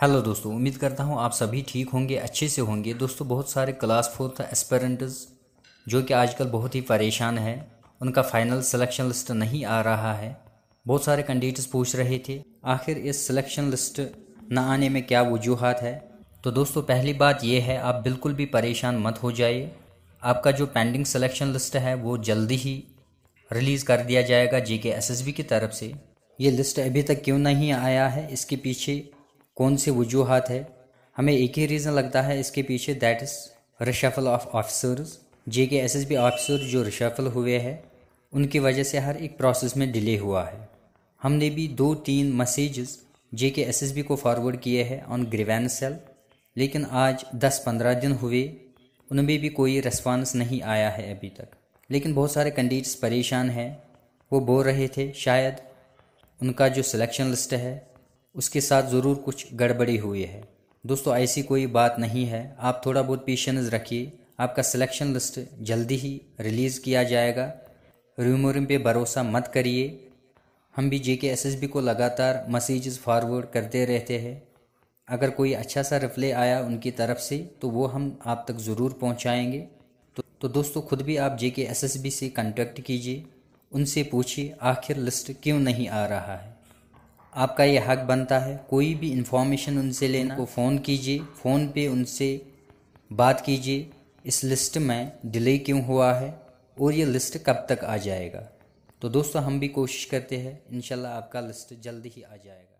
hello दोस्तों उम्मीद करता हूँ आप सभी ठीक होंगे अच्छे से होंगे दोस्तों बहुत सारे क्लास फोर्थ एस्पेरेंट्स जो कि आजकल बहुत ही परेशान है उनका फाइनल सिलेक्शन लिस्ट नहीं आ रहा है बहुत सारे कैंडिडेट्स पूछ रहे थे आखिर इस सिलेक्शन लिस्ट न आने में क्या वजूहत है तो दोस्तों पहली बात यह है आप बिल्कुल भी परेशान मत हो जाइए आपका जो पेंडिंग सिलेक्शन लिस्ट है वो जल्दी ही रिलीज़ कर दिया जाएगा जे के एस की तरफ से ये लिस्ट अभी तक क्यों नहीं आया है इसके पीछे कौन सी वजूहत है हमें एक ही रीज़न लगता है इसके पीछे that is reshuffle of officers J K S S B officer जो रिशफल हुए हैं उनकी वजह से हर एक प्रोसेस में डिले हुआ है हमने भी दो तीन messages J K S S B को फॉरवर्ड किए हैं ऑन ग्रिवेन सेल लेकिन आज दस पंद्रह दिन हुए उनमें भी कोई रिस्पॉन्स नहीं आया है अभी तक लेकिन बहुत सारे कैंडिडेट्स परेशान हैं वो बोल रहे थे शायद उनका जो सिलेक्शन लिस्ट है उसके साथ ज़रूर कुछ गड़बड़ी हुई है दोस्तों ऐसी कोई बात नहीं है आप थोड़ा बहुत पेशेंस रखिए आपका सिलेक्शन लिस्ट जल्दी ही रिलीज़ किया जाएगा रूमोरम पे भरोसा मत करिए हम भी जे के एस एस बी को लगातार मैसेजेस फारवर्ड करते रहते हैं अगर कोई अच्छा सा रिप्ले आया उनकी तरफ से तो वो हम आप तक ज़रूर पहुँचाएँगे तो, तो दोस्तों खुद भी आप J K S S B से कॉन्टेक्ट कीजिए उनसे पूछिए आखिर लिस्ट क्यों नहीं आ रहा है आपका ये हक बनता है कोई भी इंफॉर्मेशन उनसे लेना को फ़ोन कीजिए फ़ोन पे उनसे बात कीजिए इस लिस्ट में डिले क्यों हुआ है और ये लिस्ट कब तक आ जाएगा तो दोस्तों हम भी कोशिश करते हैं इनशाला आपका लिस्ट जल्द ही आ जाएगा